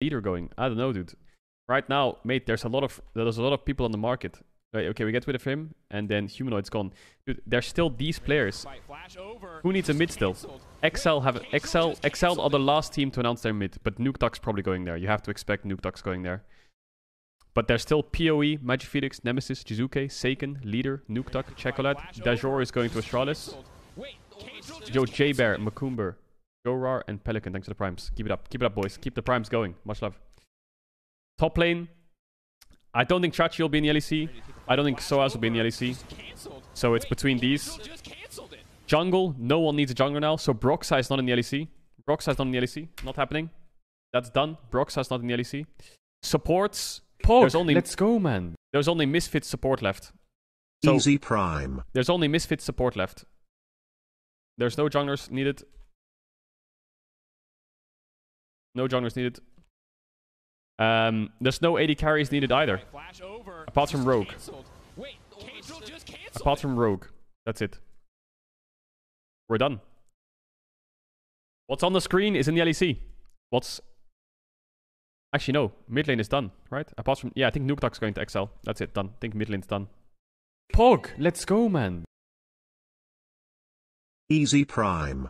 leader going. I don't know, dude. Right now, mate, there's a lot of there's a lot of people on the market. Right, okay, we get rid of him, and then humanoid's gone. Dude, there's still these players. Who needs a mid still? Excel have Excel Excel are the last team to announce their mid, but Nuketox probably going there. You have to expect Nuketox going there. But there's still PoE, Magic Phoenix, Nemesis, Jizuke, Seiken, Leader, Nuketox, Chocolat, Dajor is going to Astralis. Yo, J-Bear, Macumber, Jorar and Pelican, thanks for the primes. Keep it up. Keep it up, boys. Keep the primes going. Much love. Top lane. I don't think Trachi will be in the LEC. I don't think Soaz will be in the LEC. So it's between these. Jungle. No one needs a jungler now. So Broxai is not in the LEC. Broxai is not in the LEC. Not happening. That's done. Broxai is not in the LEC. Supports. there's only, let's go, man. There's only Misfit support left. So Easy Prime. There's only Misfit support left. There's no junglers needed. No junglers needed. Um, there's no AD carries needed either. Apart from Rogue. Apart from Rogue. That's it. We're done. What's on the screen is in the LEC. What's... Actually, no. Mid lane is done, right? Apart from... Yeah, I think Nuketag's going to Excel. That's it, done. I think mid lane's done. Pog, let's go, man. Easy Prime.